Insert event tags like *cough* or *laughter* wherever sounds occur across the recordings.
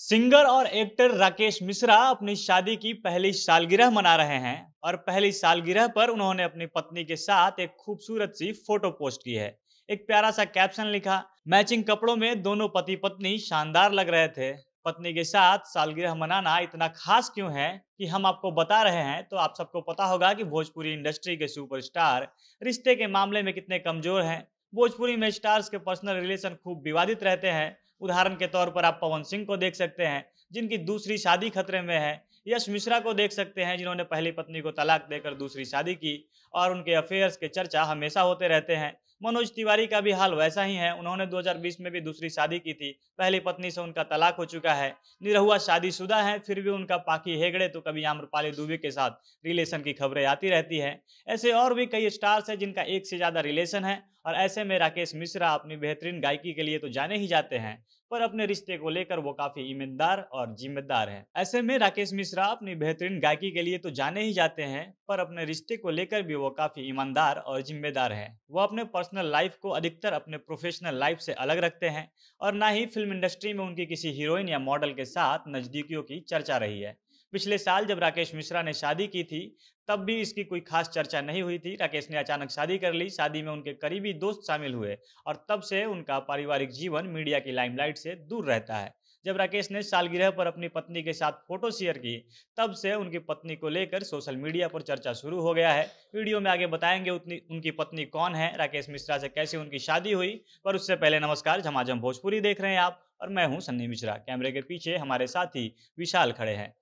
singer और actor Rakesh Mishra अपनी शादी की पहली सालगिरह मना रहे हैं और पहली सालगिरह पर उन्होंने अपनी पत्नी के साथ एक खूबसूरत सी फोटो पोस्ट की है एक प्यारा सा कैप्शन लिखा मैचिंग कपड़ों में दोनों पति पत्नी शानदार लग रहे थे पत्नी के साथ सालगिरह मनाना इतना खास क्यों है कि हम आपको बता रहे हैं तो आप सबको पता होगा कि भोजपुरी इंडस्ट्री के सुपरस्टार रिश्ते के मामले में कितने कमजोर हैं भोजपुरी में स्टार्स के पर्सनल रिलेशन खूब विवादित रहते हैं उदाहरण के तौर पर आप पवन सिंह को देख सकते हैं जिनकी दूसरी शादी खतरे में है यश मिश्रा को देख सकते हैं जिन्होंने पहली पत्नी को तलाक देकर दूसरी शादी की और उनके अफेयर्स के चर्चा हमेशा होते रहते हैं मनोज तिवारी का भी हाल वैसा ही है उन्होंने 2020 में भी दूसरी शादी की थी पहली पत्नी से उनका तलाक हो चुका है निरहुआ शादीशुदा है फिर भी उनका पाकी हेगड़े तो कभी आम्रपाली दुबे के साथ रिलेशन की खबरें आती रहती है ऐसे और भी कई स्टार्स हैं जिनका एक से ज़्यादा रिलेशन है और ऐसे में राकेश मिश्रा अपनी बेहतरीन गायकी के लिए तो जाने ही जाते हैं पर अपने रिश्ते को लेकर वो काफी ईमानदार और जिम्मेदार हैं ऐसे में राकेश मिश्रा अपनी बेहतरीन गायकी के लिए तो जाने ही जाते हैं पर अपने रिश्ते को लेकर भी वो काफी ईमानदार और जिम्मेदार हैं वो अपने पर्सनल लाइफ को अधिकतर अपने प्रोफेशनल लाइफ से अलग रखते हैं और ना ही फिल्म इंडस्ट्री में उनकी किसी हीरोइन या मॉडल के साथ नज़दीकियों की चर्चा रही है पिछले साल जब राकेश मिश्रा ने शादी की थी तब भी इसकी कोई खास चर्चा नहीं हुई थी राकेश ने अचानक शादी कर ली शादी में उनके करीबी दोस्त शामिल हुए और तब से उनका पारिवारिक जीवन मीडिया की लाइमलाइट से दूर रहता है जब राकेश ने सालगिरह पर अपनी पत्नी के साथ फोटो शेयर की तब से उनकी पत्नी को लेकर सोशल मीडिया पर चर्चा शुरू हो गया है वीडियो में आगे बताएंगे उतनी उनकी पत्नी कौन है राकेश मिश्रा से कैसे उनकी शादी हुई पर उससे पहले नमस्कार झमाझम भोजपुरी देख रहे हैं आप और मैं हूं सन्नी मिश्रा कैमरे के पीछे हमारे साथी विशाल खड़े हैं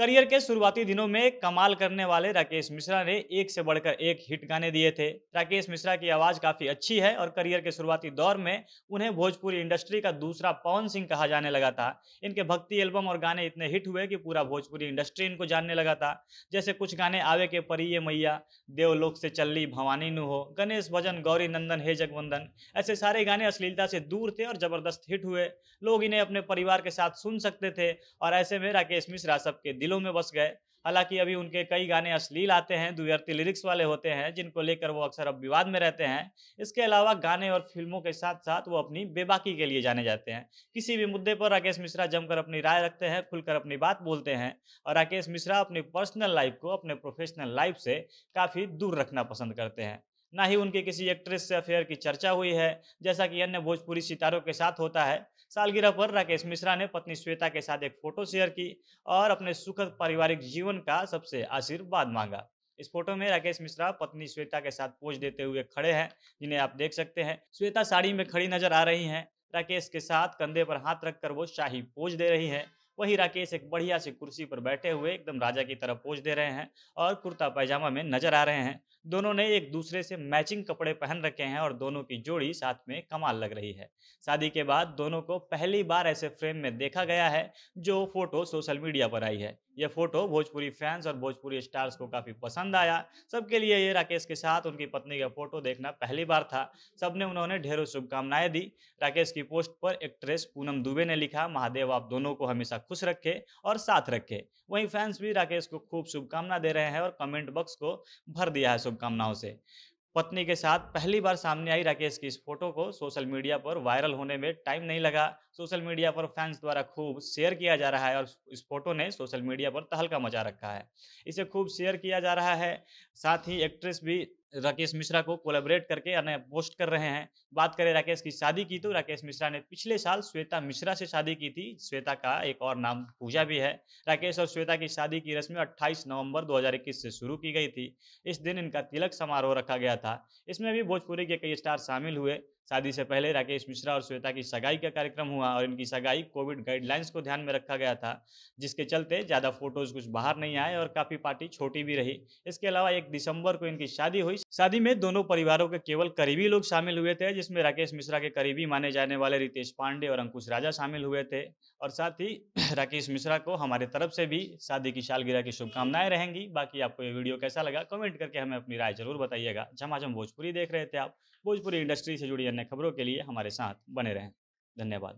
करियर के शुरुआती दिनों में कमाल करने वाले राकेश मिश्रा ने एक से बढ़कर एक हिट गाने दिए थे राकेश मिश्रा की आवाज काफी अच्छी है और करियर के शुरुआती दौर में उन्हें भोजपुरी इंडस्ट्री का दूसरा पवन सिंह कहा जाने लगा था इनके भक्ति एल्बम और गाने इतने हिट हुए कि पूरा भोजपुरी इंडस्ट्री इनको जानने लगा था जैसे कुछ गाने आवे के परिये मैया देवलोक से चल्ली भवानी नु हो गणेश भजन गौरी नंदन हे जगवंदन ऐसे सारे गाने अश्लीलता से दूर थे और जबरदस्त हिट हुए लोग इन्हें अपने परिवार के साथ सुन सकते थे और ऐसे में राकेश मिश्रा सबके दिल दिलों में बस गए हालांकि अभी उनके कई गाने अश्लील आते हैं दुर्यर्थी लिरिक्स वाले होते हैं जिनको लेकर वो अक्सर अब विवाद में रहते हैं इसके अलावा गाने और फिल्मों के साथ साथ वो अपनी बेबाकी के लिए जाने जाते हैं किसी भी मुद्दे पर राकेश मिश्रा जमकर अपनी राय रखते हैं खुलकर अपनी बात बोलते हैं और राकेश मिश्रा अपनी पर्सनल लाइफ को अपने प्रोफेशनल लाइफ से काफ़ी दूर रखना पसंद करते हैं ना ही उनके किसी एक्ट्रेस से अफेयर की चर्चा हुई है जैसा कि अन्य भोजपुरी सितारों के साथ होता है सालगिरह पर राकेश मिश्रा ने पत्नी श्वेता के साथ एक फोटो शेयर की और अपने सुखद पारिवारिक जीवन का सबसे आशीर्वाद मांगा इस फोटो में राकेश मिश्रा पत्नी श्वेता के साथ पोज देते हुए खड़े हैं जिन्हें आप देख सकते हैं श्वेता साड़ी में खड़ी नजर आ रही हैं राकेश के साथ कंधे पर हाथ रखकर वो शाही पोज दे रही है वही राकेश एक बढ़िया सी कुर्सी पर बैठे हुए एकदम राजा की तरह पोज दे रहे हैं और कुर्ता पैजामा में नजर आ रहे हैं दोनों ने एक दूसरे से मैचिंग कपड़े पहन रखे हैं और दोनों की जोड़ी साथ में कमाल लग रही है शादी के बाद दोनों को पहली बार ऐसे फ्रेम में देखा गया है जो फोटो सोशल मीडिया पर आई है ये फोटो भोजपुरी फैंस और भोजपुरी स्टार्स को काफी पसंद आया सबके लिए ये राकेश के साथ उनकी पत्नी का फोटो देखना पहली बार था सबने उन्होंने ढेरों शुभकामनाएं दी राकेश की पोस्ट पर एक्ट्रेस पूनम दुबे ने लिखा महादेव आप दोनों को हमेशा खुश रखे और साथ रखे वहीं फैंस भी राकेश को खूब शुभकामना दे रहे हैं और कमेंट बॉक्स को भर दिया है शुभकामनाओं से पत्नी के साथ पहली बार सामने आई राकेश की इस फोटो को सोशल मीडिया पर वायरल होने में टाइम नहीं लगा सोशल मीडिया पर फैंस द्वारा खूब शेयर किया जा रहा है और इस फोटो ने सोशल मीडिया पर तहलका मचा रखा है इसे खूब शेयर किया जा रहा है साथ ही एक्ट्रेस भी राकेश मिश्रा को कोलेबरेट करके यानी पोस्ट कर रहे हैं बात करें राकेश की शादी की तो राकेश मिश्रा ने पिछले साल श्वेता मिश्रा से शादी की थी श्वेता का एक और नाम पूजा भी है राकेश और श्वेता की शादी की रस्में 28 नवंबर 2021 से शुरू की गई थी इस दिन इनका तिलक समारोह रखा गया था इसमें भी भोजपुरी के कई स्टार शामिल हुए शादी से पहले राकेश मिश्रा और श्वेता की सगाई का कार्यक्रम हुआ और इनकी सगाई कोविड गाइडलाइंस को ध्यान में रखा गया था जिसके चलते ज़्यादा फोटोज कुछ बाहर नहीं आए और काफ़ी पार्टी छोटी भी रही इसके अलावा एक दिसंबर को इनकी शादी हुई शादी में दोनों परिवारों के केवल करीबी लोग शामिल हुए थे जिसमें राकेश मिश्रा के करीबी माने जाने वाले रितेश पांडे और अंकुश राजा शामिल हुए थे और साथ ही *clears throat* राकेश मिश्रा को हमारे तरफ से भी शादी की सालगिरह की शुभकामनाएं रहेंगी बाकी आपको ये वीडियो कैसा लगा कमेंट करके हमें अपनी राय जरूर बताइएगा झमाझम भोजपुरी देख रहे थे आप भोजपुरी इंडस्ट्री से जुड़ी अन्य खबरों के लिए हमारे साथ बने रहें धन्यवाद